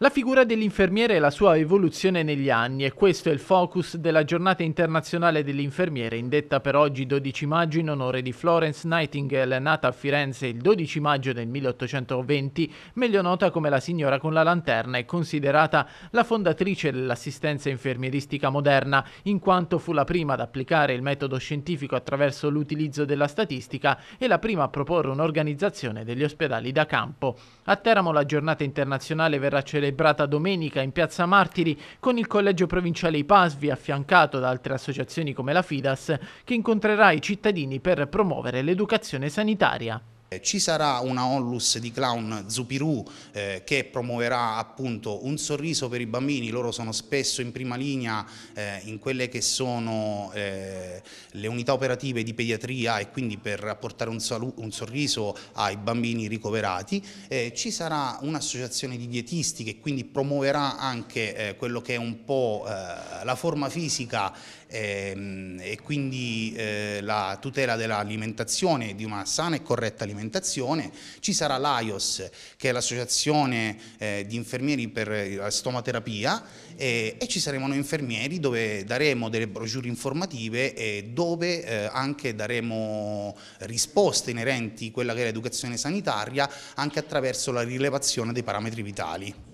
La figura dell'infermiere e la sua evoluzione negli anni e questo è il focus della giornata internazionale dell'infermiere indetta per oggi 12 maggio in onore di Florence Nightingale nata a Firenze il 12 maggio del 1820, meglio nota come la signora con la lanterna e considerata la fondatrice dell'assistenza infermieristica moderna in quanto fu la prima ad applicare il metodo scientifico attraverso l'utilizzo della statistica e la prima a proporre un'organizzazione degli ospedali da campo. A Teramo la giornata internazionale verrà celebrata celebrata domenica in Piazza Martiri con il Collegio Provinciale Ipasvi affiancato da altre associazioni come la FIDAS che incontrerà i cittadini per promuovere l'educazione sanitaria. Eh, ci sarà una onlus di clown Zupirù eh, che promuoverà appunto un sorriso per i bambini, loro sono spesso in prima linea eh, in quelle che sono eh, le unità operative di pediatria e quindi per apportare un, un sorriso ai bambini ricoverati. Eh, ci sarà un'associazione di dietisti che quindi promuoverà anche eh, quello che è un po' eh, la forma fisica ehm, e quindi eh, la tutela dell'alimentazione, di una sana e corretta alimentazione. Ci sarà l'AIOS che è l'associazione eh, di infermieri per eh, la stomaterapia e ci saremo noi infermieri dove daremo delle brochure informative e dove eh, anche daremo risposte inerenti a quella che è l'educazione sanitaria anche attraverso la rilevazione dei parametri vitali.